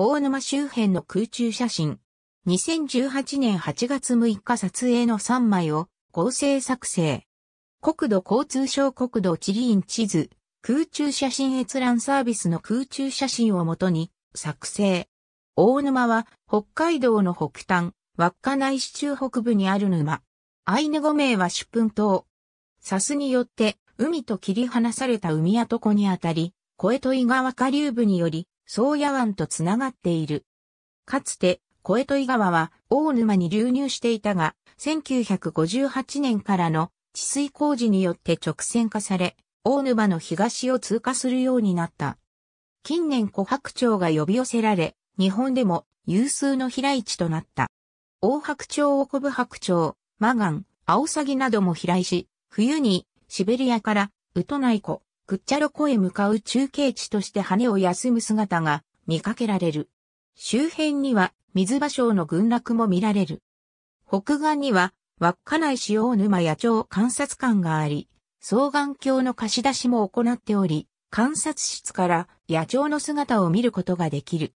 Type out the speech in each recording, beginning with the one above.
大沼周辺の空中写真。2018年8月6日撮影の3枚を合成作成。国土交通省国土地理院地図、空中写真閲覧サービスの空中写真をもとに作成。大沼は北海道の北端、稚内市中北部にある沼。アイヌ語名は出墳島。サスによって海と切り離された海跡湖にあたり、小江戸井川下流部により宗谷湾とつながっている。かつて、小江戸井川は大沼に流入していたが、1958年からの治水工事によって直線化され、大沼の東を通過するようになった。近年琥珀町が呼び寄せられ、日本でも有数の飛来地となった。大白鳥奥部白鳥、マガン、アオサギなども飛来し、冬にシベリアからウトナイコ、くっちゃろ湖へ向かう中継地として羽を休む姿が見かけられる。周辺には水芭蕉の群落も見られる。北岸には稚内市大沼野鳥観察館があり、双眼鏡の貸し出しも行っており、観察室から野鳥の姿を見ることができる。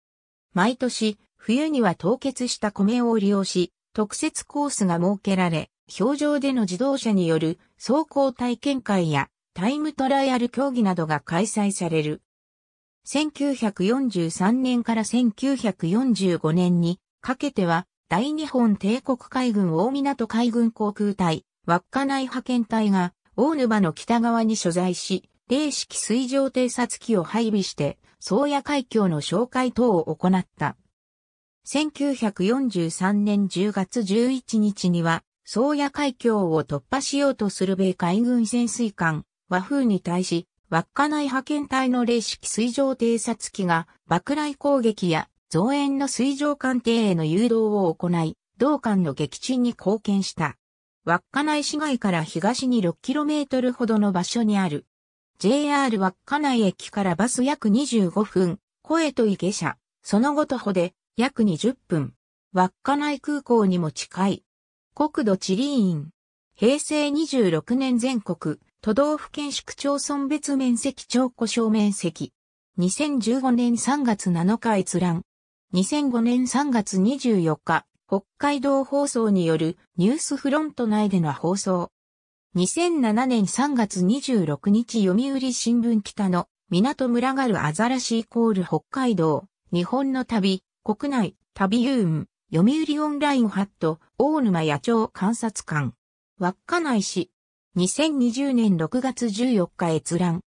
毎年、冬には凍結した米を利用し、特設コースが設けられ、氷上での自動車による走行体験会やタイムトライアル競技などが開催される。1943年から1945年にかけては大日本帝国海軍大港海軍航空隊稚内派遣隊が大沼の北側に所在し、零式水上偵察機を配備して、宗谷海峡の紹介等を行った。1943年10月11日には、宗谷海峡を突破しようとする米海軍潜水艦、和風に対し、稚内派遣隊の霊式水上偵察機が爆雷攻撃や増援の水上艦艇への誘導を行い、同艦の撃沈に貢献した。稚内市街から東に 6km ほどの場所にある。JR 稚内駅からバス約25分、声と池車、その後徒歩で約20分。稚内空港にも近い。国土地理院。平成26年全国都道府県市区町村別面積超故障面積。2015年3月7日閲覧。2005年3月24日、北海道放送によるニュースフロント内での放送。2007年3月26日読売新聞北の港村がるアザラシイコール北海道、日本の旅、国内、旅ユーン、読売オンラインハット、大沼野鳥観察館。稚内市、2020年6月14日閲覧。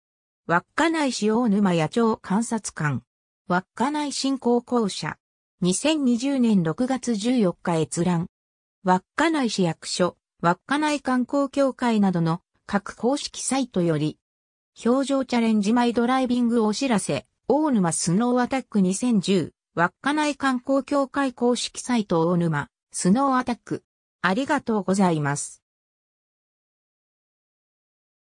稚内市大沼野鳥観察館。稚内振興公社。2020年6月14日閲覧。稚内市役所、稚内観光協会などの各公式サイトより、表情チャレンジマイドライビングお知らせ、大沼スノーアタック2010、稚内観光協会公式サイト大沼、スノーアタック。ありがとうございます。